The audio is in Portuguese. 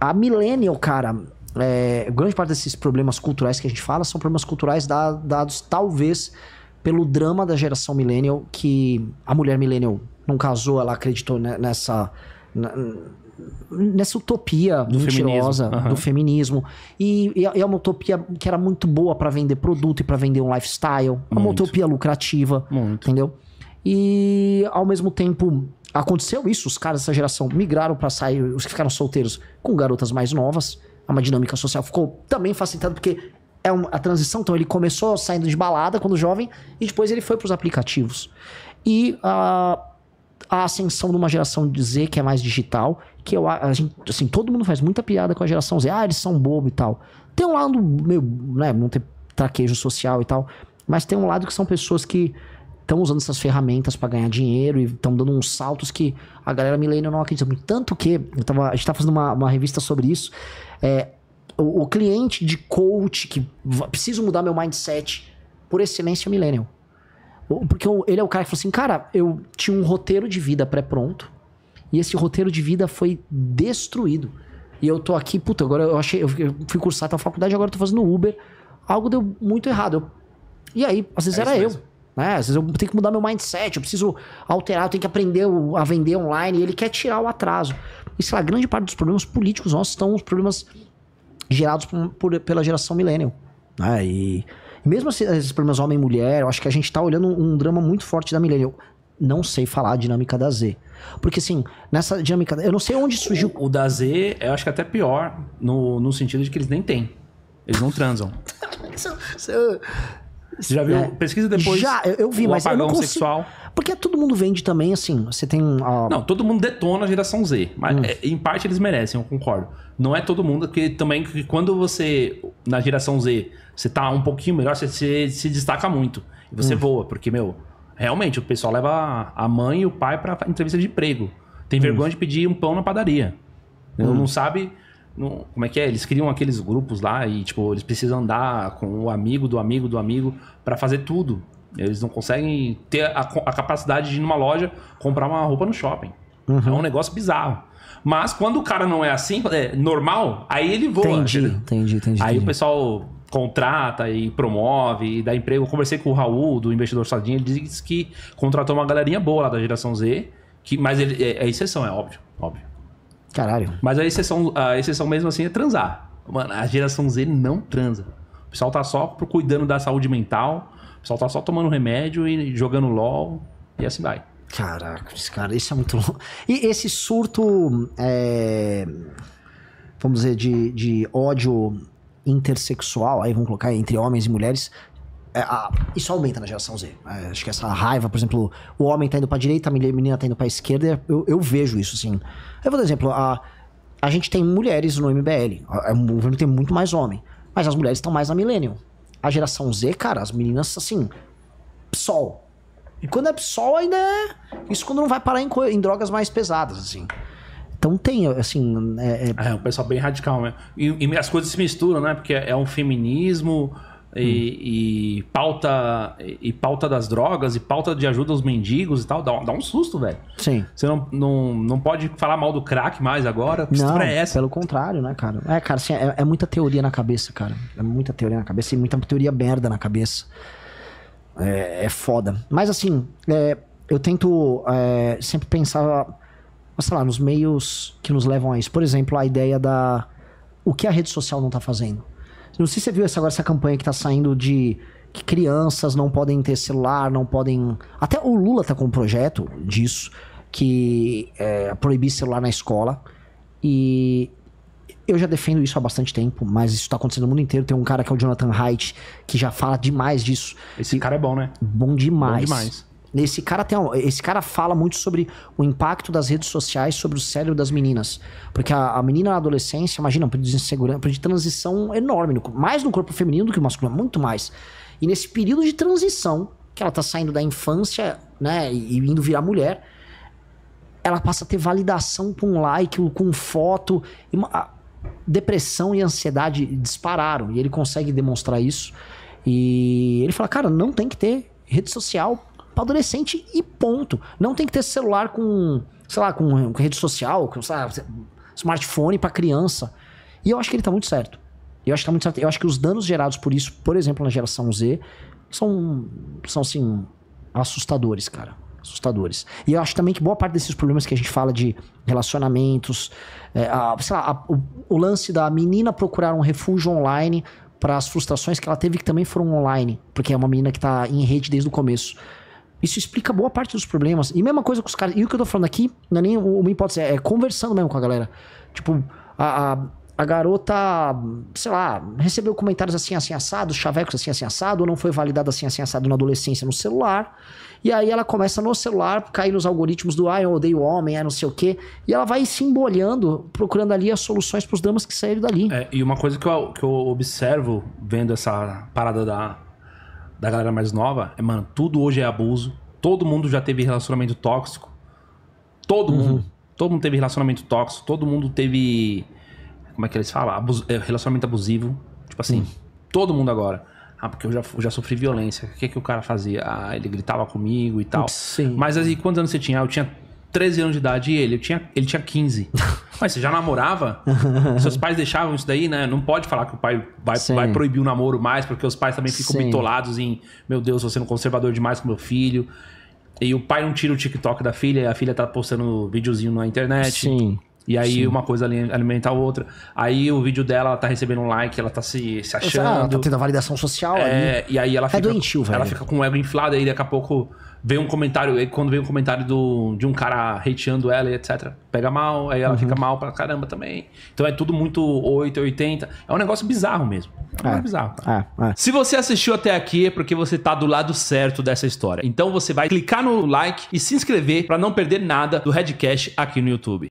A millennial, cara, é, grande parte desses problemas culturais que a gente fala são problemas culturais da, dados talvez pelo drama da geração millennial que a mulher millennial não casou, ela acreditou nessa nessa utopia do mentirosa feminismo. Uhum. do feminismo e, é, e, é uma utopia que era muito boa para vender produto e para vender um lifestyle, É uma utopia lucrativa, muito. entendeu? E ao mesmo tempo aconteceu isso, os caras dessa geração migraram para sair, os que ficaram solteiros, com garotas mais novas. Uma dinâmica social ficou também facilitada, porque é uma, a transição. Então ele começou saindo de balada quando jovem e depois ele foi para os aplicativos. E a, ah, a, ascensão de uma geração de Z que é mais digital, que eu, a gente, assim, todo mundo faz muita piada com a geração Z, ah, eles são bobo e tal. Tem um lado meio, né, não ter traquejo social e tal, mas tem um lado que são pessoas que estão usando essas ferramentas para ganhar dinheiro e estão dando uns saltos que a galera milênio não acredita muito. Tanto que, tava, a gente estava tá fazendo uma, uma, revista sobre isso, é, o, o, cliente de coach que preciso mudar meu mindset, por excelência, é millennial. Porque ele é o cara que falou assim, cara, eu tinha um roteiro de vida pré-pronto e esse roteiro de vida foi destruído. E eu tô aqui, puta, agora eu achei, eu fui cursar até a faculdade, agora eu tô fazendo Uber. Algo deu muito errado. Eu, e aí, às vezes é era eu. Mesmo. Né? Às vezes eu tenho que mudar meu mindset, eu preciso alterar, eu tenho que aprender a vender online. E ele quer tirar o atraso. E sei lá, grande parte dos problemas políticos nossos estão os problemas gerados por, por, pela geração millennial. Né? E, e mesmo assim, esses problemas homem e mulher, eu acho que a gente está olhando um, drama muito forte da millennial. Não sei falar a dinâmica da Z. Porque assim, nessa dinâmica. Eu não sei onde surgiu. O, o da Z, eu acho que é até pior, no, no sentido de que eles nem têm. Eles não transam. Você já viu? É. Pesquisa depois. Já, eu, eu vi, o mas apagão eu não consigo... sexual. Porque é todo mundo vende também, assim. Você tem. A... Não, todo mundo detona a geração Z. Mas hum. é, em parte eles merecem, eu concordo. Não é todo mundo, porque também que quando você. Na geração Z, você tá um pouquinho melhor, você se, se destaca muito. E você hum. voa, porque, meu, realmente, o pessoal leva a mãe e o pai para entrevista de emprego. Tem hum. vergonha de pedir um pão na padaria. Hum. Não sabe como é que é? Eles criam aqueles grupos lá e, tipo, eles precisam andar com o amigo do amigo do amigo para fazer tudo. Eles não conseguem ter a, a, capacidade de ir numa loja comprar uma roupa no shopping. Uhum. É um negócio bizarro. Mas quando o cara não é assim, é normal, aí ele voa. Entendi, entendi, entendi. Aí entendi. o pessoal contrata e promove e dá emprego. Eu conversei com o Raul, do Investidor Sadinho, ele disse que contratou uma galerinha boa lá da geração Z, que, mas ele, é, é exceção, é óbvio, óbvio. Caralho. Mas a exceção, a exceção mesmo assim é transar. Mano, a geração Z não transa. O pessoal tá só cuidando da saúde mental, o pessoal tá só tomando remédio e jogando LOL e assim vai. Caraca, cara, isso é muito louco. E esse surto, é, vamos dizer, de, de ódio intersexual, aí vamos colocar entre homens e mulheres, é, a, isso aumenta na geração Z. É, acho que essa raiva, por exemplo, o homem tá indo pra direita, a menina tá indo pra esquerda, eu, eu vejo isso, assim. Eu vou dar exemplo, a, a gente tem mulheres no MBL, a, é, o governo tem muito mais homem, mas as mulheres estão mais na Millennium. A geração Z, cara, as meninas, assim, psol. E quando é psol, ainda é... Isso quando não vai parar em, em drogas mais pesadas, assim. Então tem, assim... É, é... é um pessoal bem radical, né? E, e, as coisas se misturam, né? Porque é, é um feminismo e, hum. e, pauta e pauta das drogas e pauta de ajuda aos mendigos e tal, dá, dá um susto, velho. Sim. Você não, não, não pode falar mal do crack mais agora? Que não, é essa? pelo contrário, né, cara? É, cara, assim, é, é, muita teoria na cabeça, cara. É muita teoria na cabeça e muita teoria merda na cabeça. É, é foda. Mas, assim, é, eu tento é, sempre pensar, sei lá, nos meios que nos levam a isso. Por exemplo, a ideia da... O que a rede social não tá fazendo? Não sei se você viu essa, agora essa campanha que tá saindo de que crianças não podem ter celular, não podem. Até o Lula tá com um projeto disso, que é proibir celular na escola. E eu já defendo isso há bastante tempo, mas isso tá acontecendo no mundo inteiro. Tem um cara que é o Jonathan Haidt, que já fala demais disso. Esse e... cara é bom, né? Bom demais. Bom demais. Esse cara, tem, esse cara fala muito sobre o impacto das redes sociais sobre o cérebro das meninas. Porque a, a menina na adolescência, imagina, um período de insegurança, um período de transição enorme, no, mais no corpo feminino do que no masculino, muito mais. E nesse período de transição, que ela tá saindo da infância, né, e, e indo virar mulher, ela passa a ter validação com um like, com foto. E uma, depressão e ansiedade dispararam. E ele consegue demonstrar isso. E ele fala, cara, não tem que ter rede social para adolescente e ponto. Não tem que ter celular com, sei lá, com, rede social, com lá, smartphone para criança. E eu acho que ele tá muito certo. Eu acho que tá muito certo. Eu acho que os danos gerados por isso, por exemplo, na geração Z, são, são assim, assustadores, cara. Assustadores. E eu acho também que boa parte desses problemas que a gente fala de relacionamentos, é, a, sei lá, a, o, o lance da menina procurar um refúgio online para as frustrações que ela teve que também foram online, porque é uma menina que tá em rede desde o começo. Isso explica boa parte dos problemas. E mesma coisa com os caras. E o que eu tô falando aqui não é nem uma hipótese, é, é conversando mesmo com a galera. Tipo, a, a, a garota, sei lá, recebeu comentários assim, assim, assado, chavecos assim, assim, assado, ou não foi validado assim, assim, assado na adolescência no celular. E aí ela começa no celular, cair nos algoritmos do, ah, eu odeio homem, ah, não sei o quê. E ela vai se embolhando, procurando ali as soluções pros damas que saíram dali. É, e uma coisa que eu, que eu observo, vendo essa parada da da galera mais nova é, mano, tudo hoje é abuso. Todo mundo já teve relacionamento tóxico. Todo uhum. mundo. Todo mundo teve relacionamento tóxico. Todo mundo teve. Como é que eles falam? Abus, é, relacionamento abusivo. Tipo assim, uhum. todo mundo agora. Ah, porque eu já, eu já sofri violência. O que, é que o cara fazia? Ah, ele gritava comigo e tal. Sim. Mas aí, assim, quantos anos você tinha? Ah, eu tinha 13 anos de idade e ele, tinha, ele tinha 15. Mas você já namorava? Seus pais deixavam isso daí, né? Não pode falar que o pai vai, vai proibir o namoro mais, porque os pais também ficam Sim. bitolados em, meu Deus, você é um conservador demais com meu filho. E o pai não tira o TikTok da filha, a filha tá postando videozinho na internet. Sim. E aí Sim. uma coisa alimenta a outra. Aí o vídeo dela ela tá recebendo um like, ela tá se, se achando. ela tá tendo a validação social é, ali. E aí ela é fica, é doentio, velho. Ela fica com o ego inflado, aí daqui a pouco vem um comentário, quando vem um comentário do, de um cara hateando ela e etc, pega mal, aí ela uhum. fica mal pra caramba também. Então é tudo muito 8, 80. É um negócio bizarro mesmo. É, é. bizarro. É, é. Se você assistiu até aqui é porque você tá do lado certo dessa história. Então você vai clicar no like e se inscrever para não perder nada do Redcast aqui no YouTube.